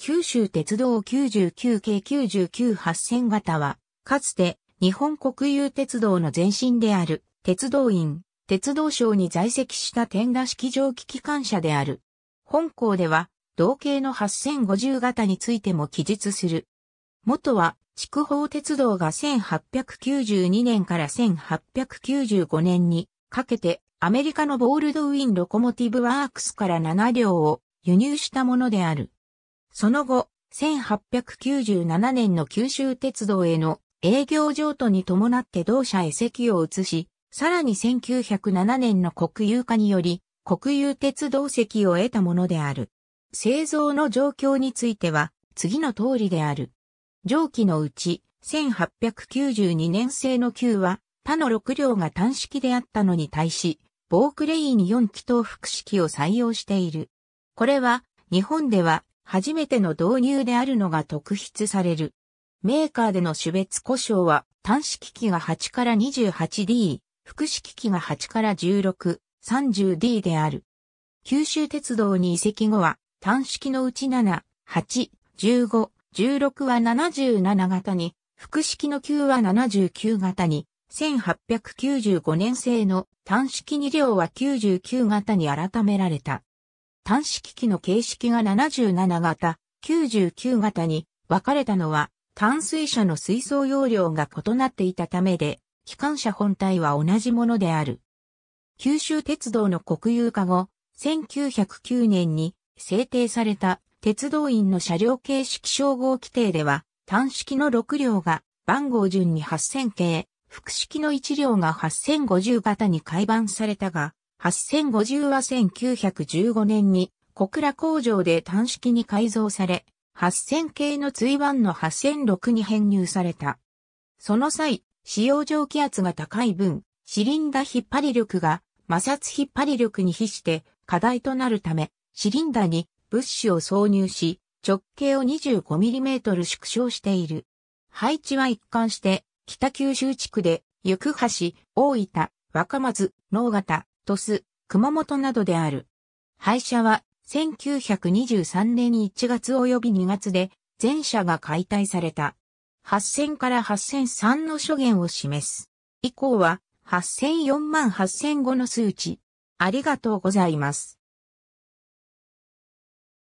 九州鉄道99系99 8000型は、かつて日本国有鉄道の前身である鉄道院、鉄道省に在籍した天羅式蒸気機関車である。本校では、同系の8050型についても記述する。元は、筑豊鉄道が1892年から1895年にかけてアメリカのボールドウィン・ロコモティブ・ワークスから7両を輸入したものである。その後、1897年の九州鉄道への営業譲渡に伴って同社へ席を移し、さらに1907年の国有化により、国有鉄道席を得たものである。製造の状況については、次の通りである。上記のうち、1892年製の9は、他の6両が単式であったのに対し、ボークレイン4気筒複式を採用している。これは、日本では、初めての導入であるのが特筆される。メーカーでの種別故障は、端式機が8から 28D、副式機が8から16、30D である。九州鉄道に移籍後は、子式のうち7、8、15、16は77型に、副式の9は79型に、1895年製の子式2両は99型に改められた。端式機の形式が77型、99型に分かれたのは、淡水車の水槽容量が異なっていたためで、機関車本体は同じものである。九州鉄道の国有化後、1909年に制定された鉄道員の車両形式称号規定では、単式の6両が番号順に8000系、複式の1両が8050型に改版されたが、8050は1915年に小倉工場で単式に改造され、8000系の追腕の8006に編入された。その際、使用上気圧が高い分、シリンダ引っ張り力が摩擦引っ張り力に比して課題となるため、シリンダに物資を挿入し、直径を 25mm 縮小している。配置は一貫して、北九州地区で、行橋、大分、若松、能形、鳥栖、熊本などである。廃車は1923年1月及び2月で全車が解体された。8000から8003の諸言を示す。以降は8004万8005の数値。ありがとうございます。